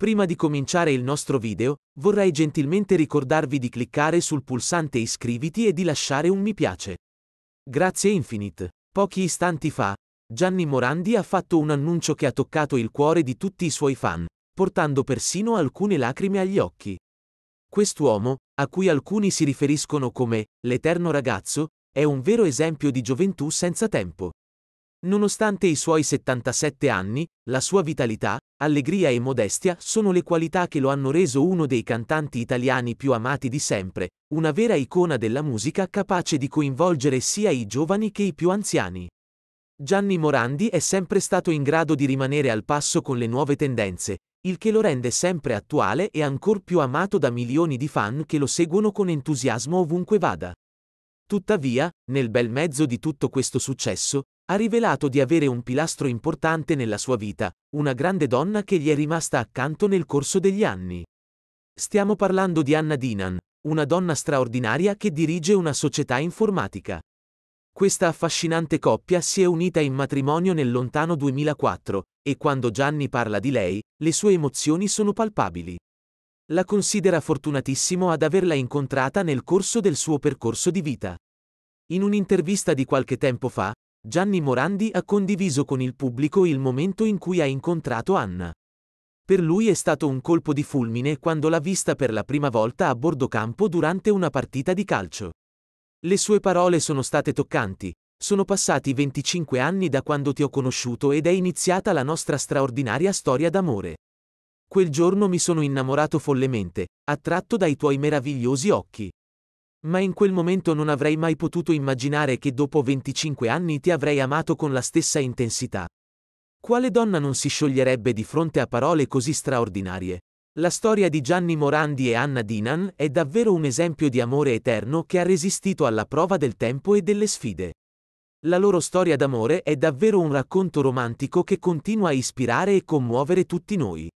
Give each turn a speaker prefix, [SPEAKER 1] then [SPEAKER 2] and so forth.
[SPEAKER 1] Prima di cominciare il nostro video, vorrei gentilmente ricordarvi di cliccare sul pulsante iscriviti e di lasciare un mi piace. Grazie Infinite. Pochi istanti fa, Gianni Morandi ha fatto un annuncio che ha toccato il cuore di tutti i suoi fan, portando persino alcune lacrime agli occhi. Quest'uomo, a cui alcuni si riferiscono come l'eterno ragazzo, è un vero esempio di gioventù senza tempo. Nonostante i suoi 77 anni, la sua vitalità, allegria e modestia sono le qualità che lo hanno reso uno dei cantanti italiani più amati di sempre, una vera icona della musica capace di coinvolgere sia i giovani che i più anziani. Gianni Morandi è sempre stato in grado di rimanere al passo con le nuove tendenze, il che lo rende sempre attuale e ancor più amato da milioni di fan che lo seguono con entusiasmo ovunque vada. Tuttavia, nel bel mezzo di tutto questo successo, ha rivelato di avere un pilastro importante nella sua vita, una grande donna che gli è rimasta accanto nel corso degli anni. Stiamo parlando di Anna Dinan, una donna straordinaria che dirige una società informatica. Questa affascinante coppia si è unita in matrimonio nel lontano 2004, e quando Gianni parla di lei, le sue emozioni sono palpabili. La considera fortunatissimo ad averla incontrata nel corso del suo percorso di vita. In un'intervista di qualche tempo fa, Gianni Morandi ha condiviso con il pubblico il momento in cui ha incontrato Anna. Per lui è stato un colpo di fulmine quando l'ha vista per la prima volta a bordo campo durante una partita di calcio. Le sue parole sono state toccanti. Sono passati 25 anni da quando ti ho conosciuto ed è iniziata la nostra straordinaria storia d'amore. Quel giorno mi sono innamorato follemente, attratto dai tuoi meravigliosi occhi. Ma in quel momento non avrei mai potuto immaginare che dopo 25 anni ti avrei amato con la stessa intensità. Quale donna non si scioglierebbe di fronte a parole così straordinarie? La storia di Gianni Morandi e Anna Dinan è davvero un esempio di amore eterno che ha resistito alla prova del tempo e delle sfide. La loro storia d'amore è davvero un racconto romantico che continua a ispirare e commuovere tutti noi.